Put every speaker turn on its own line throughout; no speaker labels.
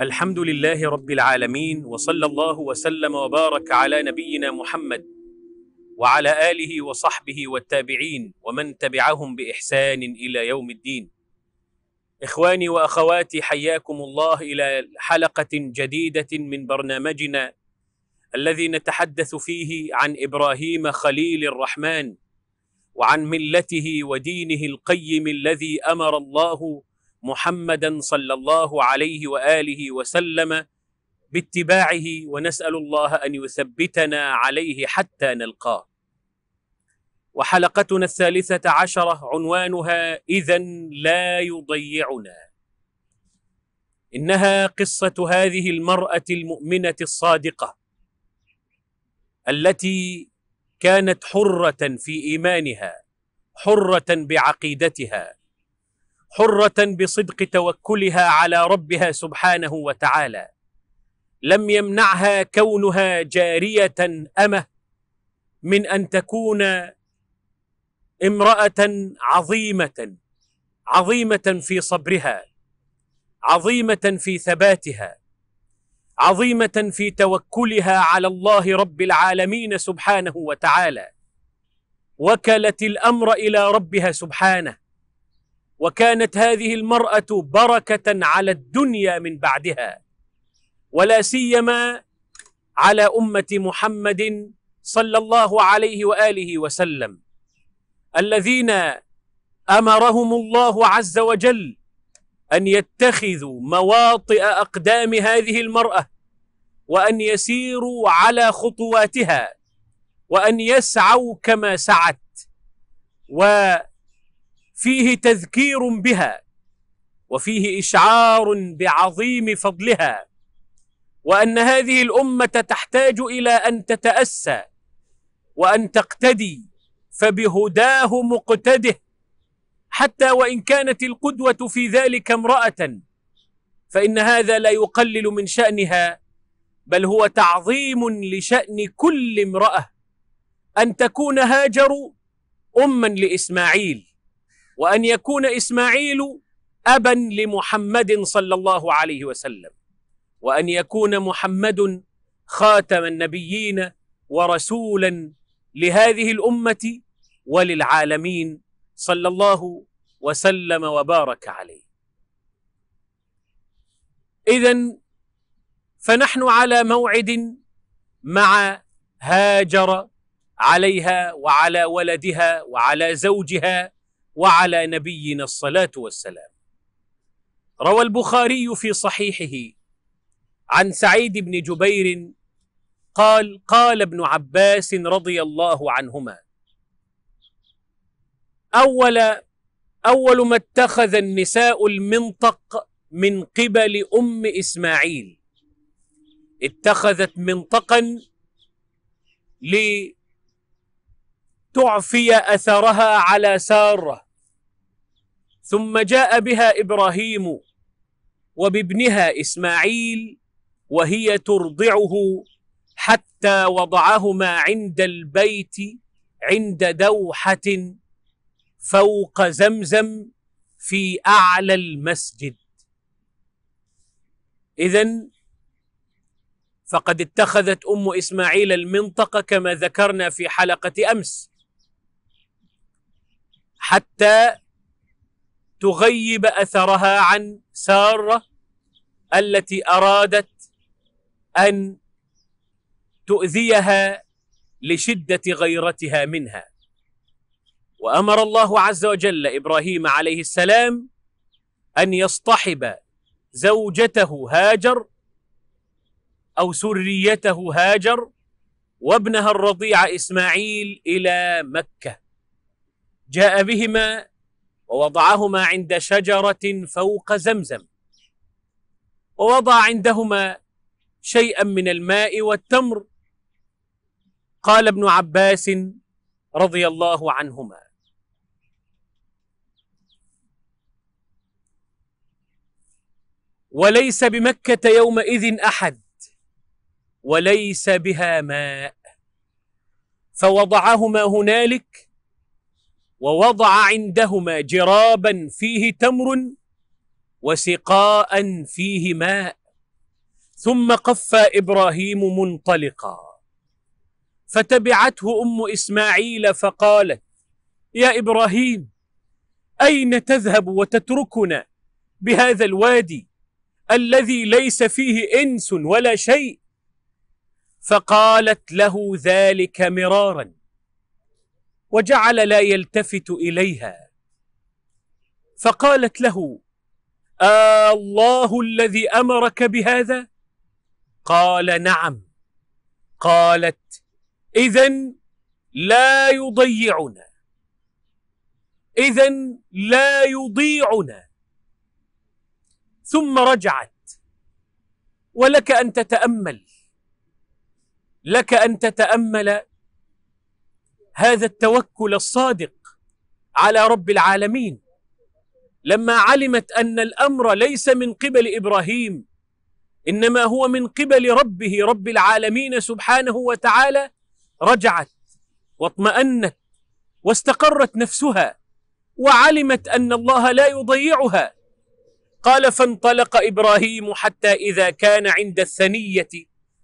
الحمد لله رب العالمين وصلى الله وسلم وبارك على نبينا محمد وعلى آله وصحبه والتابعين ومن تبعهم بإحسان إلى يوم الدين إخواني وأخواتي حياكم الله إلى حلقة جديدة من برنامجنا الذي نتحدث فيه عن إبراهيم خليل الرحمن وعن ملته ودينه القيم الذي أمر الله محمدا صلى الله عليه واله وسلم باتباعه ونسال الله ان يثبتنا عليه حتى نلقاه. وحلقتنا الثالثه عشره عنوانها اذا لا يضيعنا. انها قصه هذه المراه المؤمنه الصادقه التي كانت حره في ايمانها حره بعقيدتها حرة بصدق توكلها على ربها سبحانه وتعالى لم يمنعها كونها جارية أمه من أن تكون امرأة عظيمة عظيمة في صبرها عظيمة في ثباتها عظيمة في توكلها على الله رب العالمين سبحانه وتعالى وكلت الأمر إلى ربها سبحانه وكانت هذه المرأة بركة على الدنيا من بعدها ولا سيما على أمة محمد صلى الله عليه وآله وسلم الذين أمرهم الله عز وجل أن يتخذوا مواطئ أقدام هذه المرأة وأن يسيروا على خطواتها وأن يسعوا كما سعت و فيه تذكير بها وفيه إشعار بعظيم فضلها وأن هذه الأمة تحتاج إلى أن تتأسى وأن تقتدي فبهداه مقتده حتى وإن كانت القدوة في ذلك امرأة فإن هذا لا يقلل من شأنها بل هو تعظيم لشأن كل امرأة أن تكون هاجر أما لإسماعيل وأن يكون إسماعيل أبا لمحمد صلى الله عليه وسلم وأن يكون محمد خاتم النبيين ورسولا لهذه الأمة وللعالمين صلى الله وسلم وبارك عليه إذا فنحن على موعد مع هاجر عليها وعلى ولدها وعلى زوجها وعلى نبينا الصلاة والسلام روى البخاري في صحيحه عن سعيد بن جبير قال قال ابن عباس رضي الله عنهما أول أول ما اتخذ النساء المنطق من قبل أم إسماعيل اتخذت منطقا لتعفي أثرها على سارة ثم جاء بها إبراهيم وبابنها إسماعيل وهي ترضعه حتى وضعهما عند البيت عند دوحة فوق زمزم في أعلى المسجد إذا فقد اتخذت أم إسماعيل المنطقة كما ذكرنا في حلقة أمس حتى تغيب أثرها عن سارة التي أرادت أن تؤذيها لشدة غيرتها منها وأمر الله عز وجل إبراهيم عليه السلام أن يصطحب زوجته هاجر أو سريته هاجر وابنها الرضيع إسماعيل إلى مكة جاء بهما ووضعهما عند شجرة فوق زمزم ووضع عندهما شيئا من الماء والتمر قال ابن عباس رضي الله عنهما وليس بمكة يومئذ أحد وليس بها ماء فوضعهما هنالك ووضع عندهما جرابا فيه تمر وسقاء فيه ماء ثم قف إبراهيم منطلقا فتبعته أم إسماعيل فقالت يا إبراهيم أين تذهب وتتركنا بهذا الوادي الذي ليس فيه إنس ولا شيء فقالت له ذلك مرارا وجعل لا يلتفت اليها فقالت له آه الله الذي امرك بهذا قال نعم قالت اذا لا يضيعنا اذا لا يضيعنا ثم رجعت ولك ان تتامل لك ان تتامل هذا التوكل الصادق على رب العالمين لما علمت أن الأمر ليس من قبل إبراهيم إنما هو من قبل ربه رب العالمين سبحانه وتعالى رجعت واطمأنت واستقرت نفسها وعلمت أن الله لا يضيعها قال فانطلق إبراهيم حتى إذا كان عند الثنية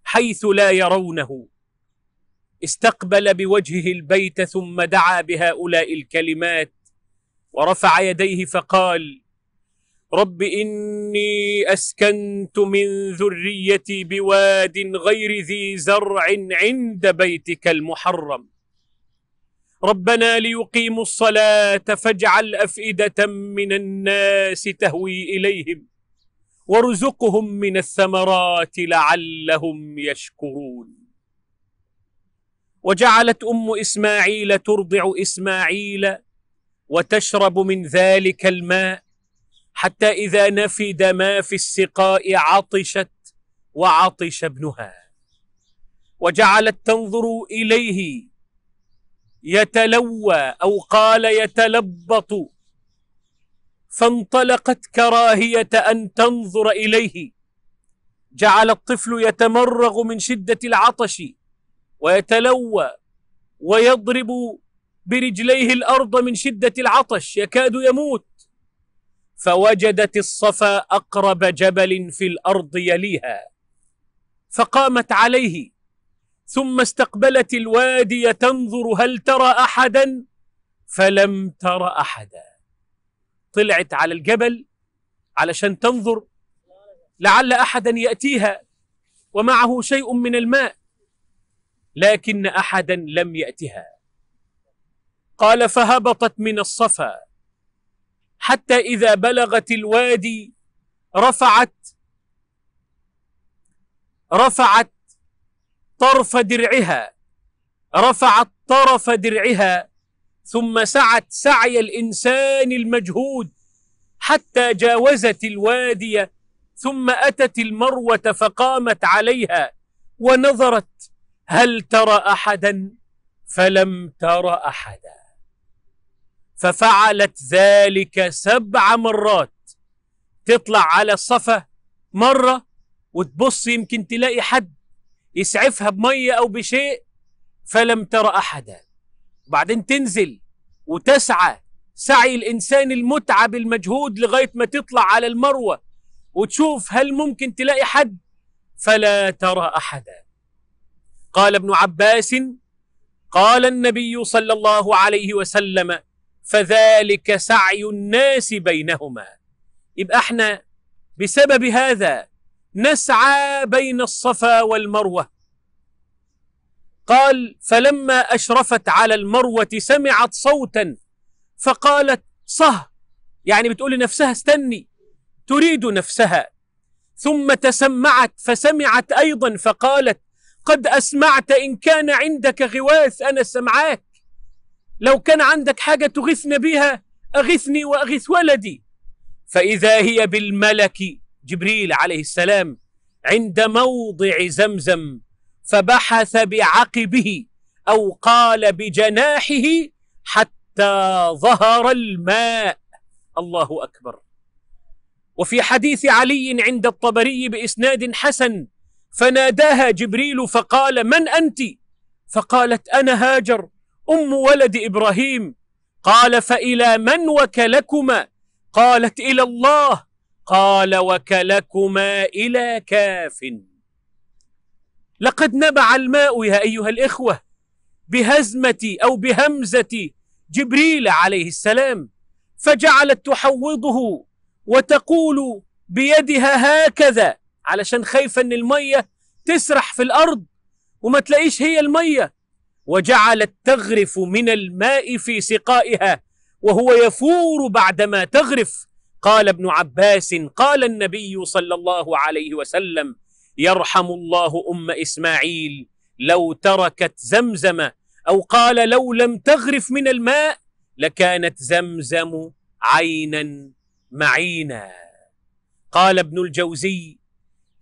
حيث لا يرونه استقبل بوجهه البيت ثم دعا بهؤلاء الكلمات ورفع يديه فقال رب إني أسكنت من ذريتي بواد غير ذي زرع عند بيتك المحرم ربنا ليقيموا الصلاة فاجعل أفئدة من الناس تهوي إليهم وارزقهم من الثمرات لعلهم يشكرون وجعلت أم إسماعيل ترضع إسماعيل وتشرب من ذلك الماء حتى إذا نفد ما في السقاء عطشت وعطش ابنها وجعلت تنظر إليه يتلوى أو قال يتلبط فانطلقت كراهية أن تنظر إليه جعل الطفل يتمرغ من شدة العطش ويتلوى ويضرب برجليه الأرض من شدة العطش يكاد يموت فوجدت الصفا أقرب جبل في الأرض يليها فقامت عليه ثم استقبلت الوادي تنظر هل ترى أحدا فلم تر أحدا طلعت على الجبل علشان تنظر لعل أحدا يأتيها ومعه شيء من الماء لكن أحدا لم يأتها قال فهبطت من الصفا حتى إذا بلغت الوادي رفعت رفعت طرف درعها رفعت طرف درعها ثم سعت سعي الإنسان المجهود حتى جاوزت الوادي ثم أتت المروة فقامت عليها ونظرت هل ترى احدا فلم تر احدا ففعلت ذلك سبع مرات تطلع على الصفا مره وتبص يمكن تلاقي حد يسعفها بميه او بشيء فلم تر احدا وبعدين تنزل وتسعى سعي الانسان المتعب المجهود لغايه ما تطلع على المروه وتشوف هل ممكن تلاقي حد فلا ترى احدا قال ابن عباس قال النبي صلى الله عليه وسلم فذلك سعي الناس بينهما يبقى احنا بسبب هذا نسعى بين الصفا والمروة قال فلما أشرفت على المروة سمعت صوتا فقالت صه يعني بتقول لنفسها استني تريد نفسها ثم تسمعت فسمعت أيضا فقالت قد أسمعت إن كان عندك غواث أنا سمعاك لو كان عندك حاجة تغثن بها أغثني وأغث ولدي فإذا هي بالملك جبريل عليه السلام عند موضع زمزم فبحث بعقبه أو قال بجناحه حتى ظهر الماء الله أكبر وفي حديث علي عند الطبري بإسناد حسن فناداها جبريل فقال من أنت؟ فقالت أنا هاجر أم ولد إبراهيم قال فإلى من وكلكما؟ قالت إلى الله قال وكلكما إلى كاف لقد نبع الماء يا أيها الإخوة بهزمة أو بهمزة جبريل عليه السلام فجعلت تحوضه وتقول بيدها هكذا علشان خايفة أن المية تسرح في الأرض وما تلاقيش هي المية وجعلت تغرف من الماء في سقائها وهو يفور بعدما تغرف قال ابن عباس قال النبي صلى الله عليه وسلم يرحم الله أم إسماعيل لو تركت زمزم أو قال لو لم تغرف من الماء لكانت زمزم عينا معينا قال ابن الجوزي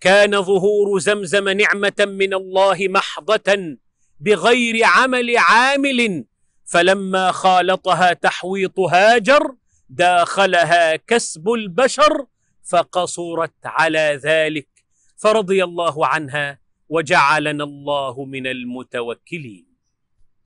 كان ظهور زمزم نعمة من الله محضة بغير عمل عامل فلما خالطها تحويط هاجر داخلها كسب البشر فقصرت على ذلك فرضي الله عنها وجعلنا الله من المتوكلين